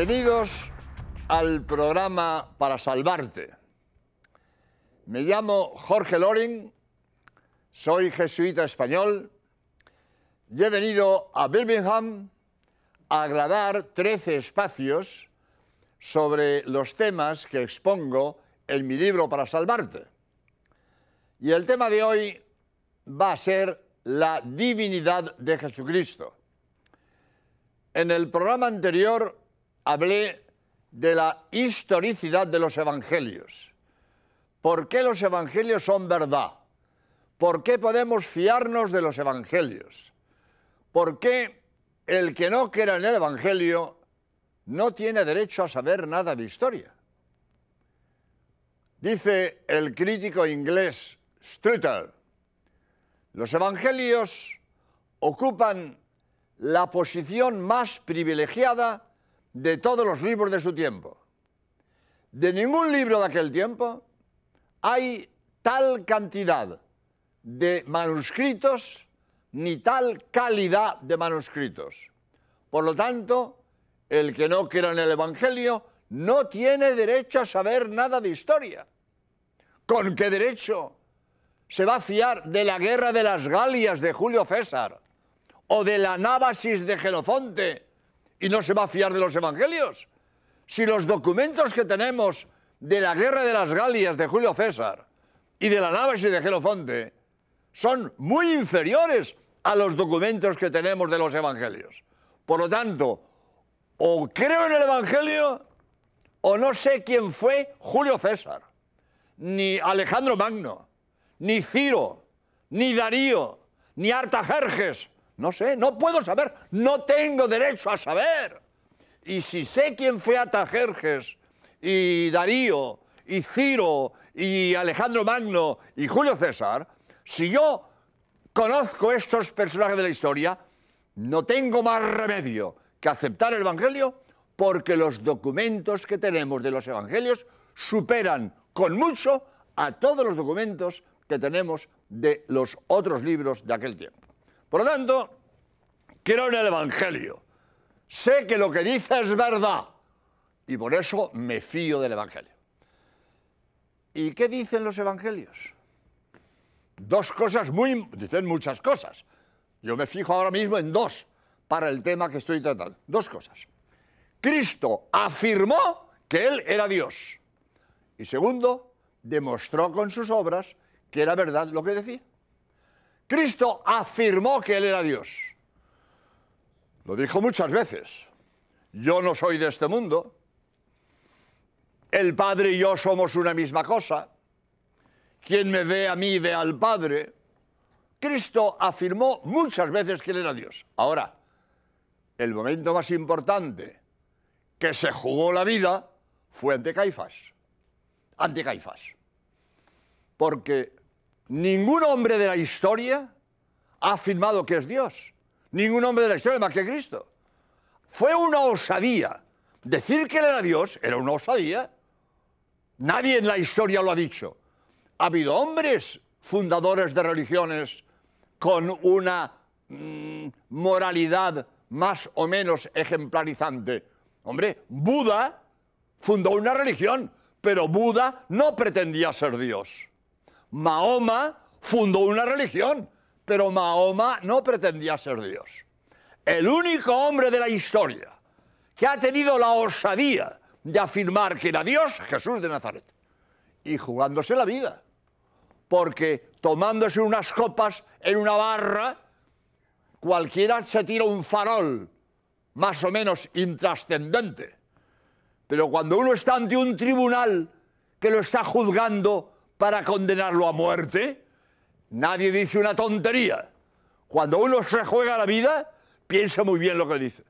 Bienvenidos al programa Para Salvarte. Me llamo Jorge Loring, soy jesuita español y he venido a Birmingham a grabar 13 espacios sobre los temas que expongo en mi libro Para Salvarte. Y el tema de hoy va a ser la divinidad de Jesucristo. En el programa anterior hablé de la historicidad de los evangelios. ¿Por qué los evangelios son verdad? ¿Por qué podemos fiarnos de los evangelios? ¿Por qué el que no crea en el evangelio no tiene derecho a saber nada de historia? Dice el crítico inglés Strutter, los evangelios ocupan la posición más privilegiada de todos los libros de su tiempo. De ningún libro de aquel tiempo hay tal cantidad de manuscritos ni tal calidad de manuscritos. Por lo tanto, el que no crea en el Evangelio no tiene derecho a saber nada de historia. ¿Con qué derecho se va a fiar de la guerra de las Galias de Julio César o de la Nábasis de Jenofonte? y no se va a fiar de los evangelios. Si los documentos que tenemos de la guerra de las Galias de Julio César y de la Nábasis de Gelofonte son muy inferiores a los documentos que tenemos de los evangelios. Por lo tanto, o creo en el evangelio o no sé quién fue Julio César, ni Alejandro Magno, ni Ciro, ni Darío, ni Artajerjes, no sé, no puedo saber, no tengo derecho a saber. Y si sé quién fue Atajerjes y Darío y Ciro y Alejandro Magno y Julio César, si yo conozco estos personajes de la historia, no tengo más remedio que aceptar el Evangelio porque los documentos que tenemos de los Evangelios superan con mucho a todos los documentos que tenemos de los otros libros de aquel tiempo. Por lo tanto, creo en el Evangelio. Sé que lo que dice es verdad. Y por eso me fío del Evangelio. ¿Y qué dicen los Evangelios? Dos cosas muy... Dicen muchas cosas. Yo me fijo ahora mismo en dos para el tema que estoy tratando. Dos cosas. Cristo afirmó que Él era Dios. Y segundo, demostró con sus obras que era verdad lo que decía. Cristo afirmó que Él era Dios. Lo dijo muchas veces. Yo no soy de este mundo. El Padre y yo somos una misma cosa. Quien me ve a mí ve al Padre. Cristo afirmó muchas veces que Él era Dios. Ahora, el momento más importante que se jugó la vida fue ante Caifás. Ante Caifás. Porque Ningún hombre de la historia ha afirmado que es Dios. Ningún hombre de la historia más que Cristo. Fue una osadía. Decir que él era Dios era una osadía. Nadie en la historia lo ha dicho. Ha habido hombres fundadores de religiones con una mm, moralidad más o menos ejemplarizante. Hombre, Buda fundó una religión, pero Buda no pretendía ser Dios. Mahoma fundó una religión, pero Mahoma no pretendía ser Dios. El único hombre de la historia que ha tenido la osadía de afirmar que era Dios, Jesús de Nazaret, y jugándose la vida, porque tomándose unas copas en una barra, cualquiera se tira un farol más o menos intrascendente. Pero cuando uno está ante un tribunal que lo está juzgando para condenarlo a muerte? Nadie dice una tontería. Cuando uno se juega la vida, piensa muy bien lo que dice.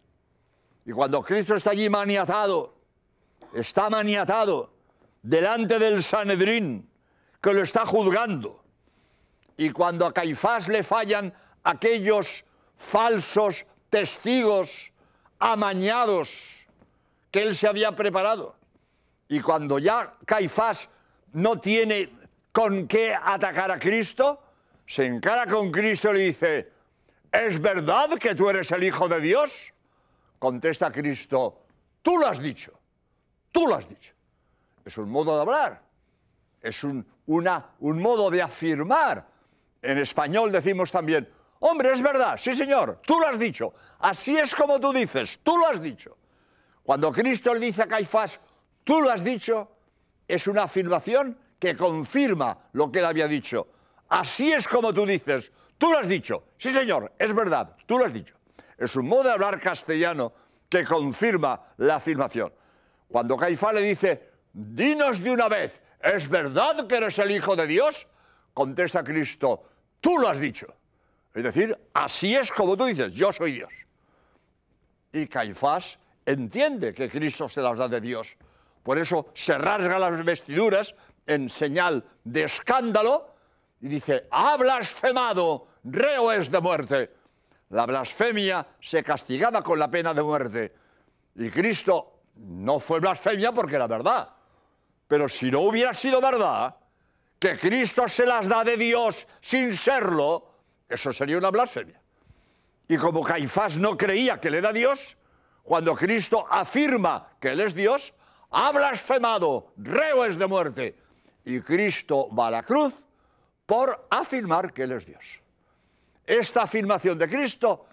Y cuando Cristo está allí maniatado, está maniatado delante del Sanedrín, que lo está juzgando, y cuando a Caifás le fallan aquellos falsos testigos amañados que él se había preparado, y cuando ya Caifás no tiene con qué atacar a Cristo, se encara con Cristo y le dice, ¿es verdad que tú eres el Hijo de Dios? Contesta Cristo, tú lo has dicho, tú lo has dicho. Es un modo de hablar, es un, una, un modo de afirmar. En español decimos también, hombre, es verdad, sí señor, tú lo has dicho, así es como tú dices, tú lo has dicho. Cuando Cristo le dice a Caifás, tú lo has dicho, es una afirmación que confirma lo que él había dicho. Así es como tú dices, tú lo has dicho. Sí, señor, es verdad, tú lo has dicho. Es un modo de hablar castellano que confirma la afirmación. Cuando Caifás le dice, dinos de una vez, ¿es verdad que eres el Hijo de Dios? Contesta Cristo, tú lo has dicho. Es decir, así es como tú dices, yo soy Dios. Y Caifás entiende que Cristo se las da de Dios. Por eso se rasga las vestiduras, en señal de escándalo y dice, ha blasfemado, reo es de muerte. La blasfemia se castigaba con la pena de muerte. Y Cristo no fue blasfemia porque era verdad. Pero si no hubiera sido verdad, que Cristo se las da de Dios sin serlo, eso sería una blasfemia. Y como Caifás no creía que él era Dios, cuando Cristo afirma que él es Dios, ha blasfemado, reo es de muerte y Cristo va a la cruz por afirmar que Él es Dios. Esta afirmación de Cristo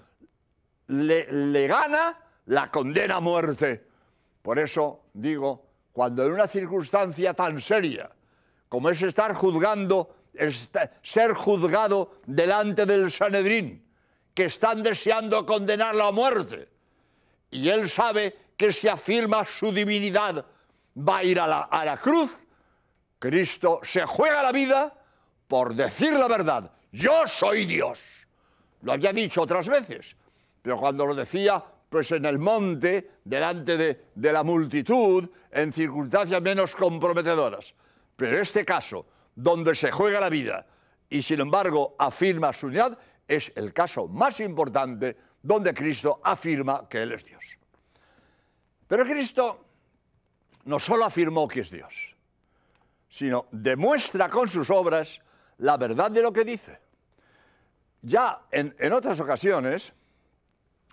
le, gana la condena a muerte. Por eso digo, cuando en una circunstancia tan seria como es estar juzgando, ser juzgado delante del Sanedrín, que están deseando condenarlo a muerte, y él sabe que si afirma su divinidad va a ir a la cruz, Cristo se juega la vida por decir la verdad. Yo soy Dios. Lo había dicho otras veces, pero cuando lo decía, pues en el monte, delante de, la multitud, en circunstancias menos comprometedoras. Pero este caso, donde se juega la vida y sin embargo afirma su unidad, es el caso más importante donde Cristo afirma que Él es Dios. Pero Cristo no solo afirmó que es Dios, sino demuestra con sus obras la verdad de lo que dice. Ya en, otras ocasiones,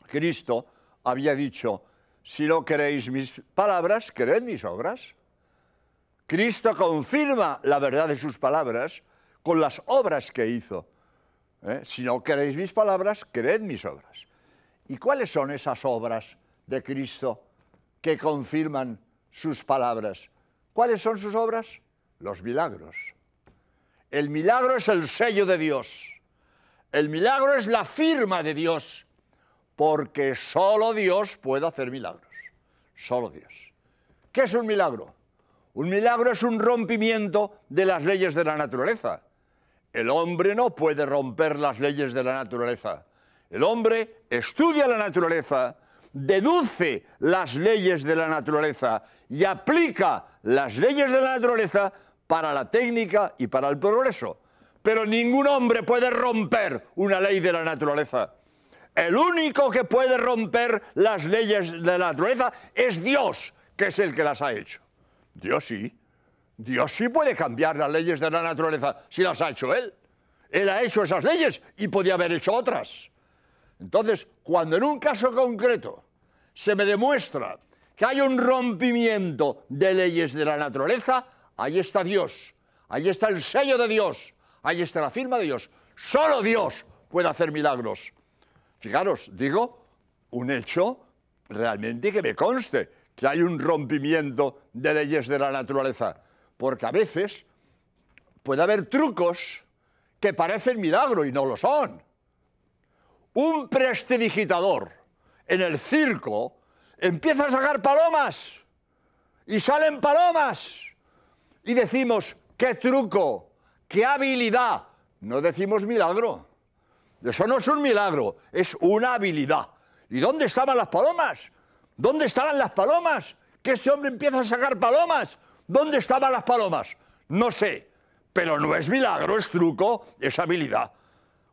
Cristo había dicho, si no queréis mis palabras, creed mis obras. Cristo confirma la verdad de sus palabras con las obras que hizo. ¿Eh? Si no queréis mis palabras, creed mis obras. ¿Y cuáles son esas obras de Cristo que confirman sus palabras? ¿Cuáles son sus obras? los milagros. El milagro es el sello de Dios. El milagro es la firma de Dios, porque solo Dios puede hacer milagros. Solo Dios. ¿Qué es un milagro? Un milagro es un rompimiento de las leyes de la naturaleza. El hombre no puede romper las leyes de la naturaleza. El hombre estudia la naturaleza, deduce las leyes de la naturaleza y aplica las leyes de la naturaleza para la técnica y para el progreso. Pero ningún hombre puede romper una ley de la naturaleza. El único que puede romper las leyes de la naturaleza es Dios, que es el que las ha hecho. Dios sí. Dios sí puede cambiar las leyes de la naturaleza si las ha hecho Él. Él ha hecho esas leyes y podía haber hecho otras. Entonces, cuando en un caso concreto se me demuestra que hay un rompimiento de leyes de la naturaleza, ahí está Dios, ahí está el sello de Dios, ahí está la firma de Dios. Solo Dios puede hacer milagros. Fijaros, digo un hecho realmente que me conste que hay un rompimiento de leyes de la naturaleza, porque a veces puede haber trucos que parecen milagro y no lo son. Un prestidigitador en el circo, empieza a sacar palomas y salen palomas. Y decimos, qué truco, qué habilidad. No decimos milagro. Eso no es un milagro, es una habilidad. ¿Y dónde estaban las palomas? ¿Dónde estaban las palomas? Que este hombre empieza a sacar palomas. ¿Dónde estaban las palomas? No sé, pero no es milagro, es truco, es habilidad.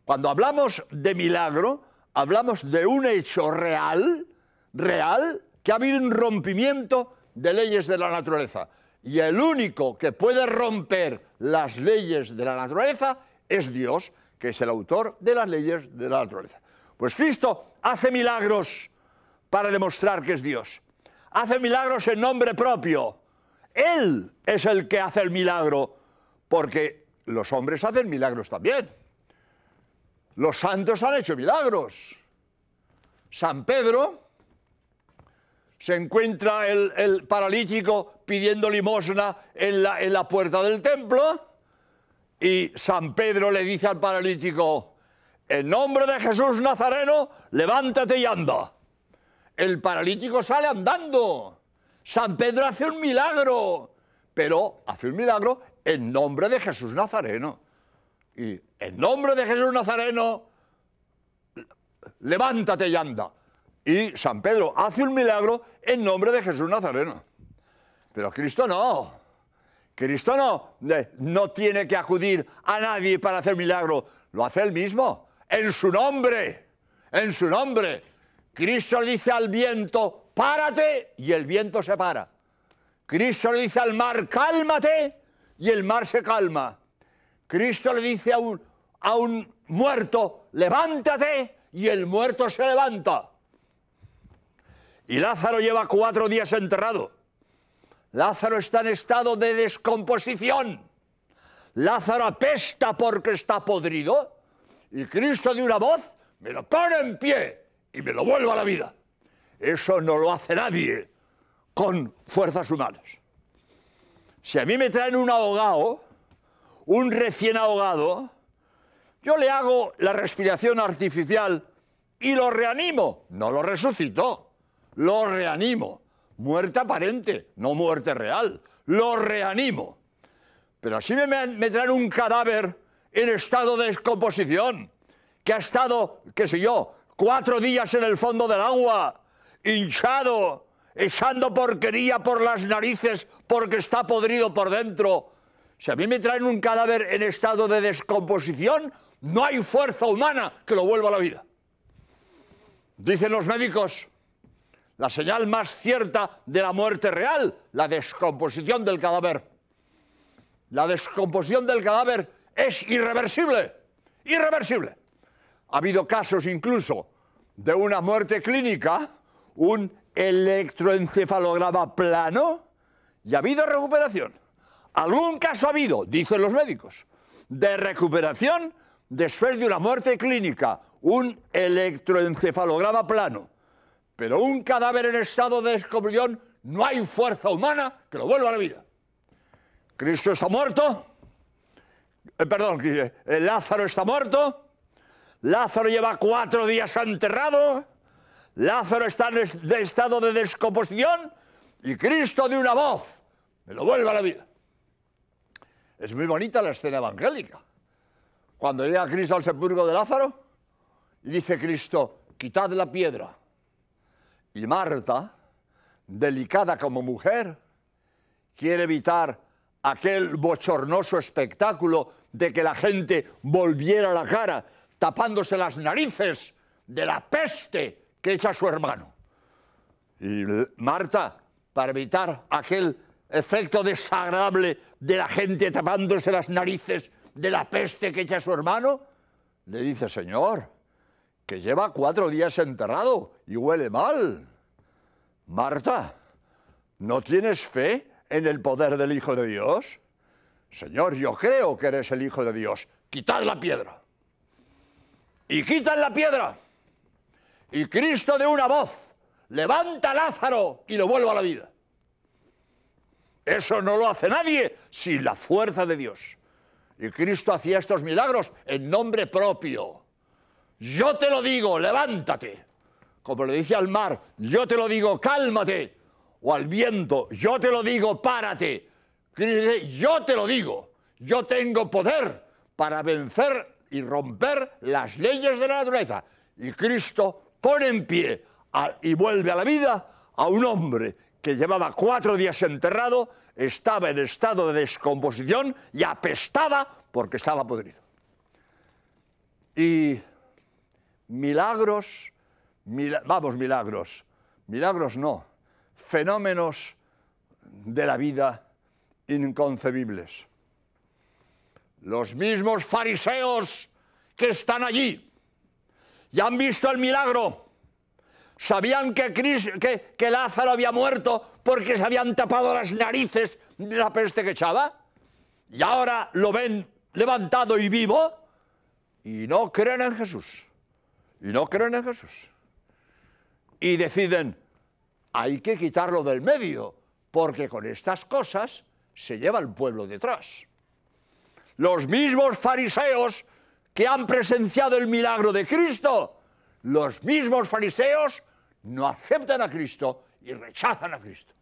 Cuando hablamos de milagro, hablamos de un hecho real, real, que ha habido un rompimiento de leyes de la naturaleza. Y el único que puede romper las leyes de la naturaleza es Dios, que es el autor de las leyes de la naturaleza. Pues Cristo hace milagros para demostrar que es Dios. Hace milagros en nombre propio. Él es el que hace el milagro, porque los hombres hacen milagros también. Los santos han hecho milagros. San Pedro se encuentra el, paralítico pidiendo limosna en la, en la puerta del templo y San Pedro le dice al paralítico, en nombre de Jesús Nazareno, levántate y anda. El paralítico sale andando. San Pedro hace un milagro, pero hace un milagro en nombre de Jesús Nazareno. Y en nombre de Jesús Nazareno, levántate y anda. Y San Pedro hace un milagro en nombre de Jesús Nazareno. Pero Cristo no. Cristo no, no tiene que acudir a nadie para hacer milagro. Lo hace él mismo, en su nombre, en su nombre. Cristo le dice al viento, párate, y el viento se para. Cristo le dice al mar, cálmate, y el mar se calma. Cristo le dice a un, a un muerto, levántate, y el muerto se levanta. Y Lázaro lleva cuatro días enterrado. Lázaro está en estado de descomposición. Lázaro apesta porque está podrido. Y Cristo de una voz me lo pone en pie y me lo vuelve a la vida. Eso no lo hace nadie con fuerzas humanas. Si a mí me traen un ahogado, un recién ahogado, yo le hago la respiración artificial y lo reanimo. No lo resucito, lo reanimo. Muerte aparente, no muerte real. Lo reanimo. Pero así me, me traen un cadáver en estado de descomposición, que ha estado, qué sé yo, cuatro días en el fondo del agua, hinchado, echando porquería por las narices porque está podrido por dentro si a mí me traen un cadáver en estado de descomposición, no hay fuerza humana que lo vuelva a la vida. Dicen los médicos, la señal más cierta de la muerte real, la descomposición del cadáver. La descomposición del cadáver es irreversible, irreversible. Ha habido casos incluso de una muerte clínica, un electroencefalograma plano, y ha habido recuperación. Algún caso ha habido, dicen los médicos, de recuperación después de una muerte clínica, un electroencefalograma plano. Pero un cadáver en estado de descomposición no hay fuerza humana que lo vuelva a la vida. Cristo está muerto, eh, perdón, eh, Lázaro está muerto, Lázaro lleva cuatro días enterrado, Lázaro está en estado de descomposición y Cristo de una voz me lo vuelve a la vida. Es muy bonita la escena evangélica. Cuando llega Cristo al sepulcro de Lázaro y dice Cristo, quitad la piedra. Y Marta, delicada como mujer, quiere evitar aquel bochornoso espectáculo de que la gente volviera la cara tapándose las narices de la peste que echa su hermano. Y Marta, para evitar aquel efecto desagradable de la gente tapándose las narices de la peste que echa su hermano? Le dice, Señor, que lleva cuatro días enterrado y huele mal. Marta, ¿no tienes fe en el poder del Hijo de Dios? Señor, yo creo que eres el Hijo de Dios. Quitad la piedra. Y quitan la piedra. Y Cristo de una voz, levanta a Lázaro y lo vuelve a la vida. Eso no lo hace nadie sin la fuerza de Dios. Y Cristo hacía estos milagros en nombre propio. Yo te lo digo, levántate. Como le dice al mar, yo te lo digo, cálmate. O al viento, yo te lo digo, párate. Cristo dice, yo te lo digo, yo tengo poder para vencer y romper las leyes de la naturaleza. Y Cristo pone en pie y vuelve a la vida a un hombre que llevaba cuatro días enterrado, estaba en estado de descomposición y apestaba porque estaba podrido. Y milagros, vamos, milagros, milagros no, fenómenos de la vida inconcebibles. Los mismos fariseos que están allí ya han visto el milagro sabían que, que, Lázaro había muerto porque se habían tapado las narices de la peste que echaba, y ahora lo ven levantado y vivo, y no creen en Jesús, y no creen en Jesús. Y deciden, hay que quitarlo del medio, porque con estas cosas se lleva el pueblo detrás. Los mismos fariseos que han presenciado el milagro de Cristo, los mismos fariseos no aceptan a Cristo y rechazan a Cristo.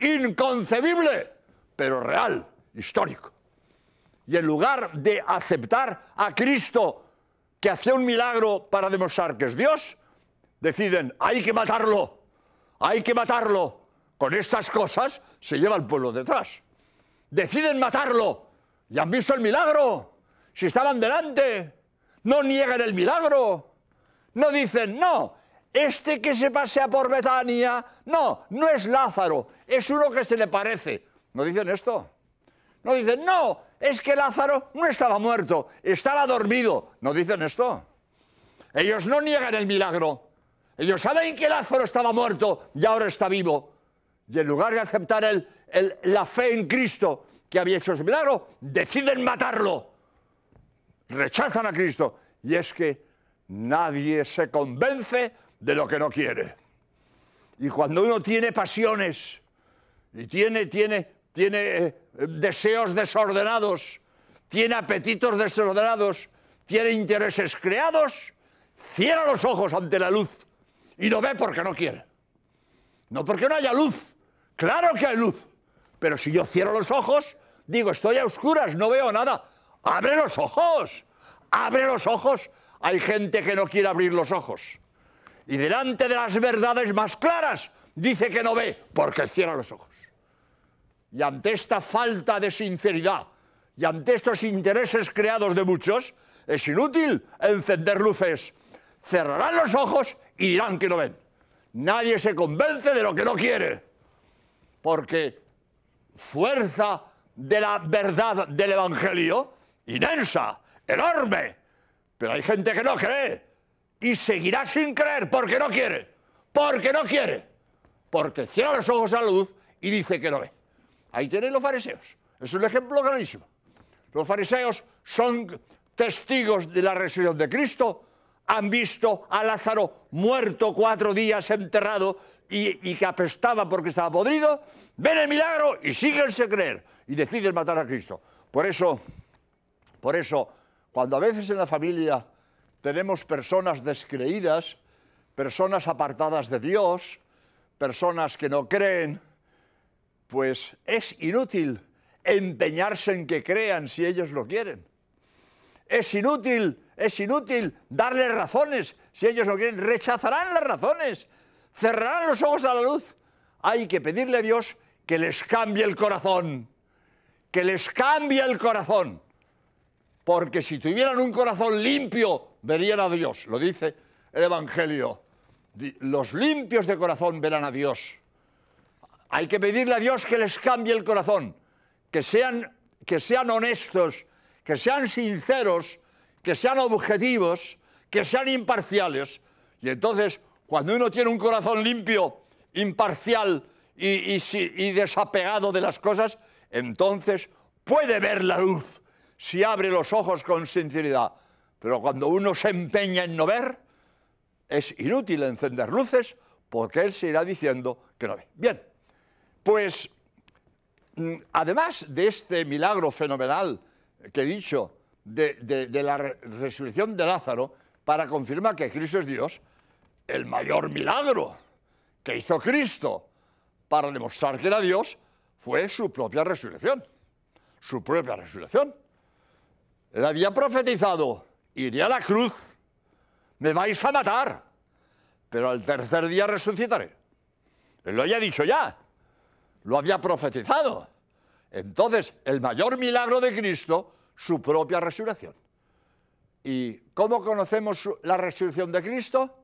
Inconcebible, pero real, histórico. Y en lugar de aceptar a Cristo que hace un milagro para demostrar que es Dios, deciden, hay que matarlo, hay que matarlo. Con estas cosas se lleva el pueblo detrás. Deciden matarlo y han visto el milagro. Si estaban delante, no niegan el milagro. No dicen, no, este que se pasea por Betania, no, no es Lázaro, es uno que se le parece. No dicen esto. No dicen, no, es que Lázaro no estaba muerto, estaba dormido. No dicen esto. Ellos no niegan el milagro. Ellos saben que Lázaro estaba muerto y ahora está vivo. Y en lugar de aceptar la fe en Cristo que había hecho ese milagro, deciden matarlo. Rechazan a Cristo. Y es que nadie se convence de lo que no quiere. Y cuando uno tiene pasiones y tiene, tiene, tiene eh, deseos desordenados, tiene apetitos desordenados, tiene intereses creados, cierra los ojos ante la luz y no ve porque no quiere. No porque no haya luz. Claro que hay luz. Pero si yo cierro los ojos, digo, estoy a oscuras, no veo nada. Abre los ojos. Abre los ojos. Hay gente que no quiere abrir los ojos y delante de las verdades más claras dice que no ve porque cierra los ojos. Y ante esta falta de sinceridad y ante estos intereses creados de muchos, es inútil encender luces. Cerrarán los ojos y dirán que no ven. Nadie se convence de lo que no quiere, porque fuerza de la verdad del Evangelio, inmensa, enorme, pero hay gente que no cree y seguirá sin creer porque no quiere, porque no quiere, porque cierra los ojos a la luz y dice que no ve. Ahí tienen los fariseos. Es un ejemplo grandísimo. Los fariseos son testigos de la resurrección de Cristo, han visto a Lázaro muerto cuatro días enterrado y, que apestaba porque estaba podrido, ven el milagro y síguense creer y deciden matar a Cristo. Por eso, por eso, cuando a veces en la familia tenemos personas descreídas, personas apartadas de Dios, personas que no creen, pues es inútil empeñarse en que crean si ellos lo quieren. Es inútil, es inútil darles razones si ellos lo quieren. Rechazarán las razones, cerrarán los ojos a la luz. Hay que pedirle a Dios que les cambie el corazón, que les cambie el corazón. Porque si tuvieran un corazón limpio, verían a Dios, lo dice el Evangelio. Los limpios de corazón verán a Dios. Hay que pedirle a Dios que les cambie el corazón, que sean, que sean honestos, que sean sinceros, que sean objetivos, que sean imparciales. Y entonces, cuando uno tiene un corazón limpio, imparcial y, y desapegado de las cosas, entonces puede ver la luz si abre los ojos con sinceridad. Pero cuando uno se empeña en no ver, es inútil encender luces porque él se irá diciendo que no ve. Bien, pues mm, además de este milagro fenomenal que he dicho de, la resurrección de Lázaro, para confirmar que Cristo es Dios, el mayor milagro que hizo Cristo para demostrar que era Dios fue su propia resurrección. Su propia resurrección. Él había profetizado iré a la cruz, me vais a matar, pero al tercer día resucitaré. Él lo había dicho ya, lo había profetizado. Entonces, el mayor milagro de Cristo, su propia resurrección. ¿Y cómo conocemos la resurrección de Cristo?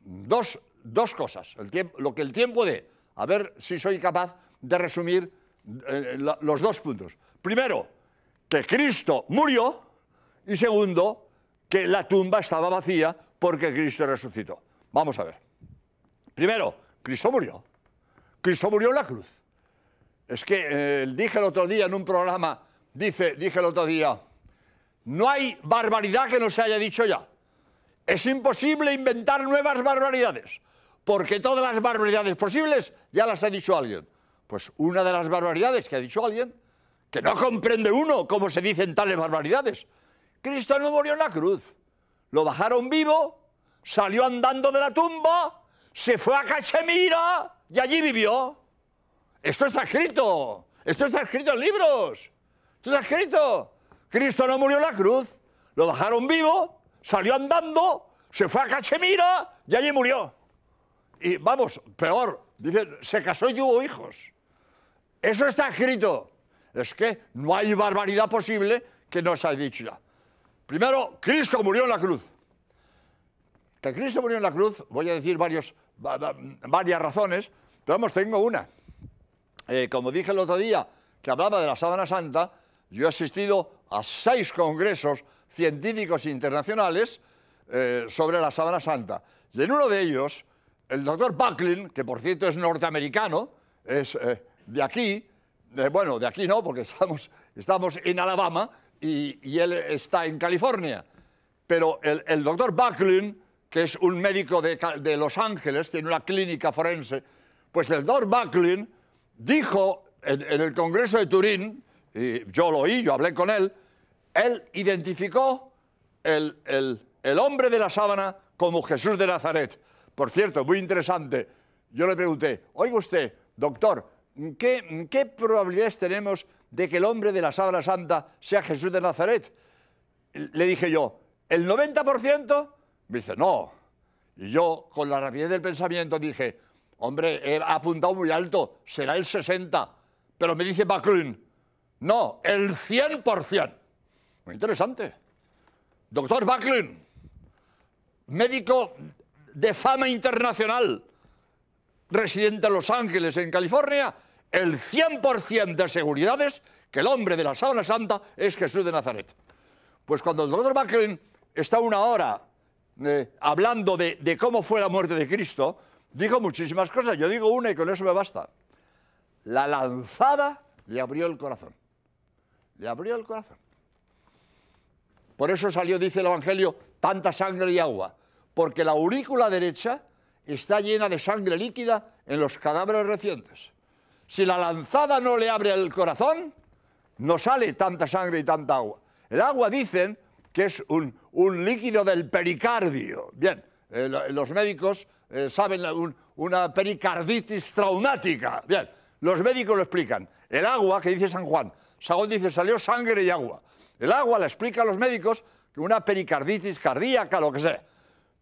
Dos, cosas, lo que el tiempo de, a ver si soy capaz de resumir eh, los dos puntos. Primero, que Cristo murió, y segundo, que la tumba estaba vacía porque Cristo resucitó. Vamos a ver. Primero, Cristo murió. Cristo murió en la cruz. Es que eh, dije el otro día en un programa, dice, dije el otro día, no hay barbaridad que no se haya dicho ya. Es imposible inventar nuevas barbaridades, porque todas las barbaridades posibles ya las ha dicho alguien. Pues una de las barbaridades que ha dicho alguien, que no comprende uno cómo se dicen tales barbaridades, Cristo no murió en la cruz. Lo bajaron vivo, salió andando de la tumba, se fue a Cachemira y allí vivió. Esto está escrito. Esto está escrito en libros. Esto está escrito. Cristo no murió en la cruz. Lo bajaron vivo, salió andando, se fue a Cachemira y allí murió. Y vamos, peor, dice, se casó y hubo hijos. Eso está escrito. Es que no hay barbaridad posible que no se haya dicho ya. Primero, Cristo murió en la cruz. Que Cristo murió en la cruz, voy a decir varios, varias razones, pero vamos, tengo una. Eh, como dije el otro día, que hablaba de la sábana santa, yo he asistido a seis congresos científicos internacionales eh, sobre la sábana santa. Y en uno de ellos, el doctor Bucklin, que por cierto es norteamericano, es eh, de aquí, bueno, de aquí no, porque estamos, estamos en Alabama, y, él está en California. Pero el, doctor Bucklin, que es un médico de, Los Ángeles, tiene una clínica forense, pues el doctor Bucklin dijo en, el Congreso de Turín, yo lo oí, yo hablé con él, él identificó el, el, hombre de la sábana como Jesús de Nazaret. Por cierto, muy interesante. Yo le pregunté, oiga usted, doctor, ¿qué, ¿qué, probabilidades tenemos de que el hombre de la Sagrada santa sea Jesús de Nazaret? Le dije yo, ¿el 90%? Me dice, no. Y yo, con la rapidez del pensamiento, dije, hombre, he apuntado muy alto, será el 60%. Pero me dice Baclun, no, el 100%. Muy interesante. Doctor Baklin, médico de fama internacional, residente en Los Ángeles, en California, el 100% de seguridades que el hombre de la sábana santa es Jesús de Nazaret. Pues cuando el doctor Macklin está una hora eh, hablando de cómo fue la muerte de Cristo, dijo muchísimas cosas. Yo digo una y con eso me basta. La lanzada le abrió el corazón. Le abrió el corazón. Por eso salió, dice el Evangelio, tanta sangre y agua. Porque la aurícula derecha está llena de sangre líquida en los cadáveres recientes. Si la lanzada no le abre el corazón, no sale tanta sangre y tanta agua. El agua dicen que es un, líquido del pericardio. Bien, eh, los médicos eh, saben una pericarditis traumática. Bien, los médicos lo explican. El agua, que dice San Juan, Sagón dice, salió sangre y agua. El agua la explica a los médicos que una pericarditis cardíaca, lo que sea.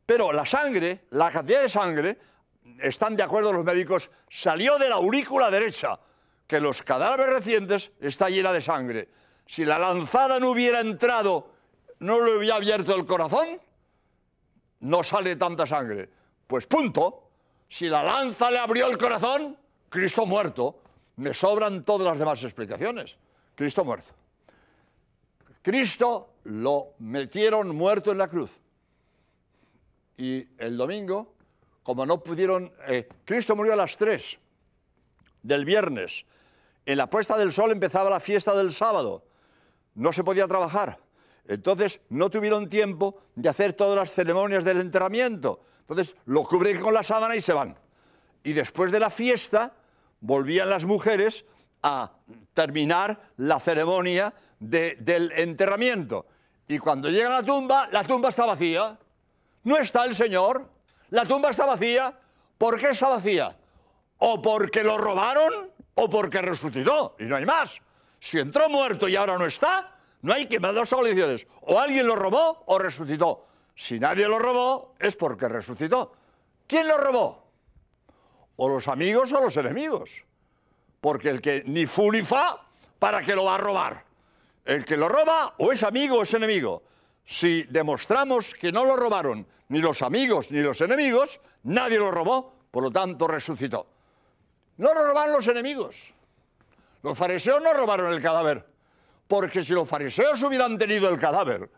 Pero la sangre, la cantidad de sangre, están de acuerdo los médicos, salió de la aurícula derecha, que los cadáveres recientes está llena de sangre. Si la lanzada no hubiera entrado, no le hubiera abierto el corazón, no sale tanta sangre. Pues punto. Si la lanza le abrió el corazón, Cristo muerto. Me sobran todas las demás explicaciones. Cristo muerto. Cristo lo metieron muerto en la cruz. Y el domingo como no pudieron... Eh, Cristo murió a las 3 del viernes. En la puesta del sol empezaba la fiesta del sábado. No se podía trabajar. Entonces no tuvieron tiempo de hacer todas las ceremonias del enterramiento. Entonces lo cubren con la sábana y se van. Y después de la fiesta volvían las mujeres a terminar la ceremonia del enterramiento. Y cuando llega a la tumba, la tumba está vacía. No está el Señor. La tumba está vacía. ¿Por qué está vacía? O porque lo robaron o porque resucitó y no hay más. Si entró muerto y ahora no está, no hay que más dos O alguien lo robó o resucitó. Si nadie lo robó, es porque resucitó. ¿Quién lo robó? O los amigos o los enemigos. Porque el que ni fu ni fa, ¿para qué lo va a robar? El que lo roba o es amigo o es enemigo si demostramos que no lo robaron ni los amigos ni los enemigos, nadie lo robó, por lo tanto resucitó. No lo robaron los enemigos. Los fariseos no robaron el cadáver, porque si los fariseos hubieran tenido el cadáver,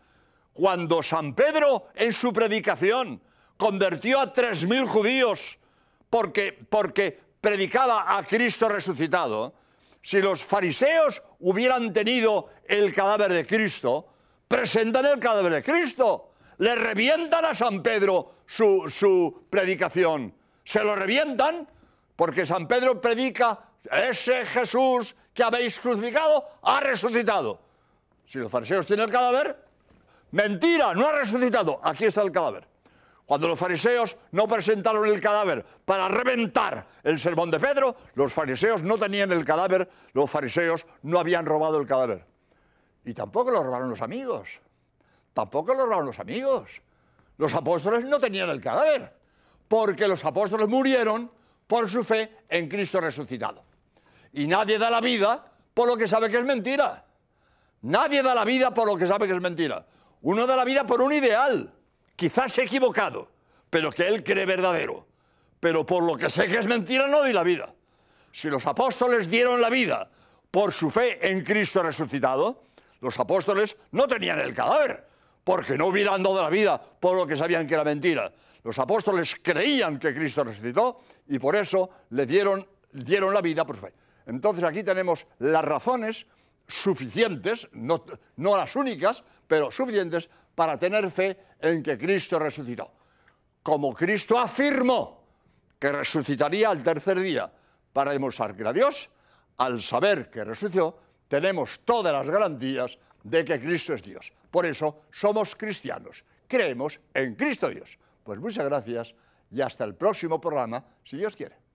cuando San Pedro en su predicación convirtió a 3.000 judíos porque, porque predicaba a Cristo resucitado, si los fariseos hubieran tenido el cadáver de Cristo, presentan el cadáver de Cristo, le revientan a San Pedro su, predicación, se lo revientan porque San Pedro predica, ese Jesús que habéis crucificado ha resucitado. Si los fariseos tienen el cadáver, mentira, no ha resucitado, aquí está el cadáver. Cuando los fariseos no presentaron el cadáver para reventar el sermón de Pedro, los fariseos no tenían el cadáver, los fariseos no habían robado el cadáver. Y tampoco lo robaron los amigos. Tampoco lo robaron los amigos. Los apóstoles no tenían el cadáver, porque los apóstoles murieron por su fe en Cristo resucitado. Y nadie da la vida por lo que sabe que es mentira. Nadie da la vida por lo que sabe que es mentira. Uno da la vida por un ideal, quizás equivocado, pero que él cree verdadero. Pero por lo que sé que es mentira no doy la vida. Si los apóstoles dieron la vida por su fe en Cristo resucitado, los apóstoles no tenían el cadáver, porque no hubieran dado la vida por lo que sabían que era mentira. Los apóstoles creían que Cristo resucitó y por eso le dieron, la vida por fe. Entonces aquí tenemos las razones suficientes, no, no las únicas, pero suficientes para tener fe en que Cristo resucitó. Como Cristo afirmó que resucitaría al tercer día, para demostrar que era Dios, al saber que resucitó, tenemos todas las garantías de que Cristo es Dios. Por eso somos cristianos, creemos en Cristo Dios. Pues muchas gracias y hasta el próximo programa, si Dios quiere.